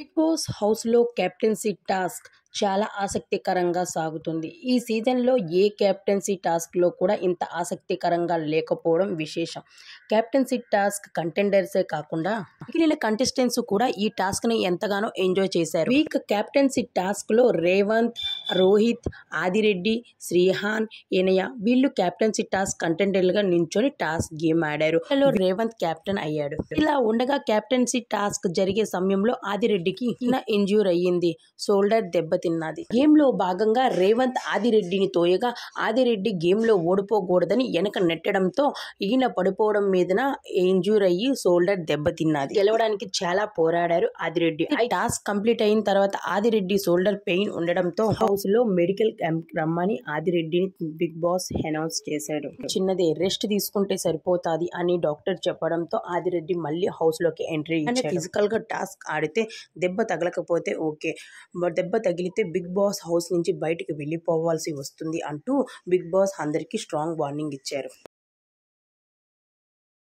big Boss హౌస్లో captaincy task చాలా ఆసక్తికరంగా సాగుతుంది ఈ సీజన్లో ఏ కెప్టెన్సీ టాస్క్లో కూడా ఇంత ఆసక్తికరంగా లేకపోవడం విశేషం కెప్టెన్సీ టాస్క్ కంటెండర్సే కాకుండా మిగిలిన కంటెస్టెంట్స్ కూడా ఈ టాస్క్ని ఎంతగానో ఎంజాయ్ చేశారు వీక్ కెప్టెన్సీ టాస్క్లో రేవంత్ రోహిత్ ఆదిరెడ్డి శ్రీహాన్ ఈనయ వీళ్ళు కెప్టెన్సీ టాస్క్ కంటెంటర్లుగా నించొని టాస్క్ గేమ్ ఆడారు అందులో రేవంత్ కెప్టెన్ అయ్యాడు ఇలా ఉండగా కెప్టెన్సీ టాస్క్ జరిగే సమయంలో ఆదిరెడ్డికి చిన్న ఇంజ్యూర్ అయ్యింది షోల్డర్ దెబ్బతిన్నది గేమ్లో భాగంగా రేవంత్ ఆదిరెడ్డిని తోయగా ఆదిరెడ్డి గేమ్లో ఓడిపోకూడదని వెనక నెట్టడంతో ఈయన పడిపోవడం మీదన ఇంజ్యూర్ అయ్యి షోల్డర్ దెబ్బతిన్నది గెలవడానికి చాలా పోరాడారు ఆదిరెడ్డి టాస్క్ కంప్లీట్ అయిన తర్వాత ఆదిరెడ్డి షోల్డర్ పెయిన్ ఉండడంతో హౌస్లో మెడికల్ క్యాంప్ రమ్మని ఆదిరెడ్డిని బిగ్ బాస్ అనౌన్స్ చేశాడు చిన్నది రెస్ట్ తీసుకుంటే సరిపోతాది అని డాక్టర్ చెప్పడంతో ఆదిరెడ్డి మళ్ళీ హౌస్లోకి ఎంట్రీ ఫిజికల్గా టాస్క్ ఆడితే దెబ్బ తగలకపోతే ఓకే దెబ్బ తగిలితే బిగ్ బాస్ హౌస్ నుంచి బయటకు వెళ్ళిపోవాల్సి వస్తుంది అంటూ బిగ్ బాస్ అందరికీ స్ట్రాంగ్ వార్నింగ్ ఇచ్చారు